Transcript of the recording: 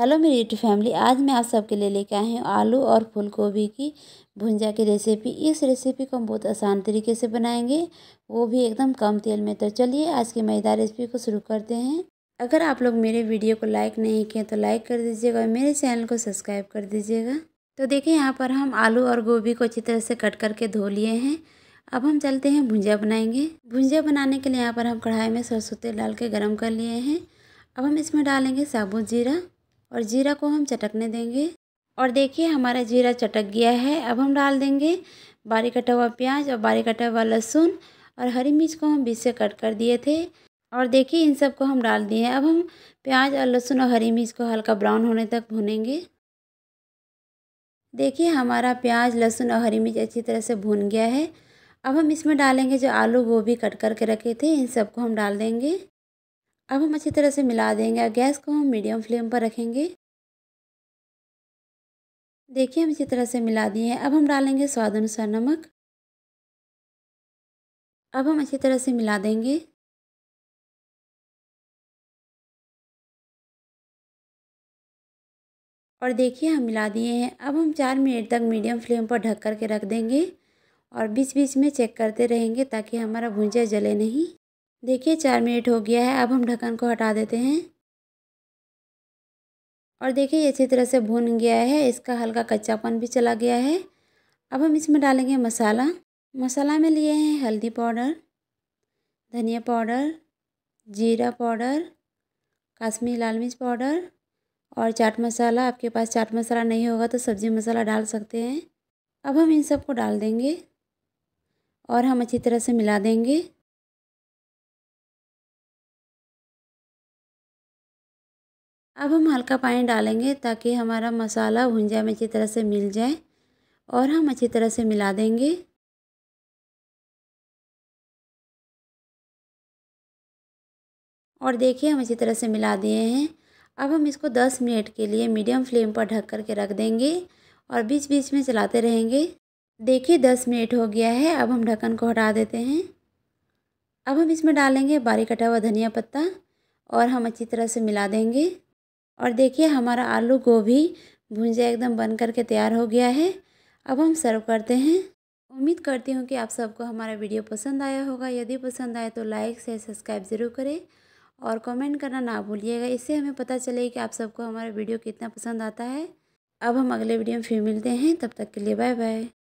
hello मेरी YouTube family आज मैं आप सबके लिए लेके आई हूँ आलू और फूलगोभी की भुंजा की रेसिपी इस रेसिपी को हम बहुत आसान तरीके से बनाएंगे वो भी एकदम कम तेल में तो चलिए आज की मज़ेदार रेसिपी को शुरू करते हैं अगर आप लोग मेरे वीडियो को लाइक नहीं किए तो लाइक कर दीजिएगा और मेरे चैनल को सब्सक्राइब कर दीजिएगा तो देखिए यहाँ पर हम आलू और गोभी को अच्छी तरह से कट करके धो लिए हैं अब हम चलते हैं भुंजा बनाएंगे भुंजा बनाने के लिए यहाँ पर हम कढ़ाई में सरसों तेल डाल के गर्म कर लिए हैं अब हम इसमें डालेंगे साबुत जीरा और जीरा को हम चटकने देंगे और देखिए हमारा जीरा चटक गया है अब हम डाल देंगे बारीक कटा हुआ प्याज और बारीक कटा हुआ लहसुन और हरी मिर्च को हम बीच से कट कर दिए थे और देखिए इन सब को हम डाल दिए अब हम प्याज और लहसुन और हरी मिर्च को हल्का ब्राउन होने तक भूनेंगे देखिए हमारा प्याज लहसुन और हरी मिर्च अच्छी तरह से भून गया है अब हम इसमें डालेंगे जो आलू गोभी कट करके रखे थे इन सबको हम डाल देंगे अब हम अच्छी तरह से मिला देंगे गैस को हम मीडियम फ्लेम पर रखेंगे देखिए हम अच्छी तरह से मिला दिए हैं अब हम डालेंगे स्वाद अनुसार नमक अब हम अच्छी तरह से मिला देंगे और देखिए हम मिला दिए हैं अब हम चार मिनट तक मीडियम फ्लेम पर ढक कर के रख देंगे और बीच बीच में चेक करते रहेंगे ताकि हमारा भुंजा जले नहीं देखिए चार मिनट हो गया है अब हम ढक्कन को हटा देते हैं और देखिए ये अच्छी तरह से भून गया है इसका हल्का कच्चापन भी चला गया है अब हम इसमें डालेंगे मसाला मसाला में लिए हैं हल्दी पाउडर धनिया पाउडर जीरा पाउडर काश्मीरी लाल मिर्च पाउडर और चाट मसाला आपके पास चाट मसाला नहीं होगा तो सब्ज़ी मसाला डाल सकते हैं अब हम इन सबको डाल देंगे और हम अच्छी तरह से मिला देंगे अब हम हल्का पानी डालेंगे ताकि हमारा मसाला भुंजा में अच्छी तरह से मिल जाए और हम अच्छी तरह से मिला देंगे और देखिए हम अच्छी तरह से मिला दिए हैं अब हम इसको 10 मिनट के लिए मीडियम फ्लेम पर ढक कर के रख देंगे और बीच बीच में चलाते रहेंगे देखिए 10 मिनट हो गया है अब हम ढक्कन को हटा देते हैं अब हम इसमें डालेंगे बारीक कटा हुआ धनिया पत्ता और हम अच्छी तरह से मिला देंगे और देखिए हमारा आलू गोभी भुंजा एकदम बन करके तैयार हो गया है अब हम सर्व करते हैं उम्मीद करती हूँ कि आप सबको हमारा वीडियो पसंद आया होगा यदि पसंद आए तो लाइक से सब्सक्राइब ज़रूर करें और कमेंट करना ना भूलिएगा इससे हमें पता चले कि आप सबको हमारा वीडियो कितना पसंद आता है अब हम अगले वीडियो में फिर मिलते हैं तब तक के लिए बाय बाय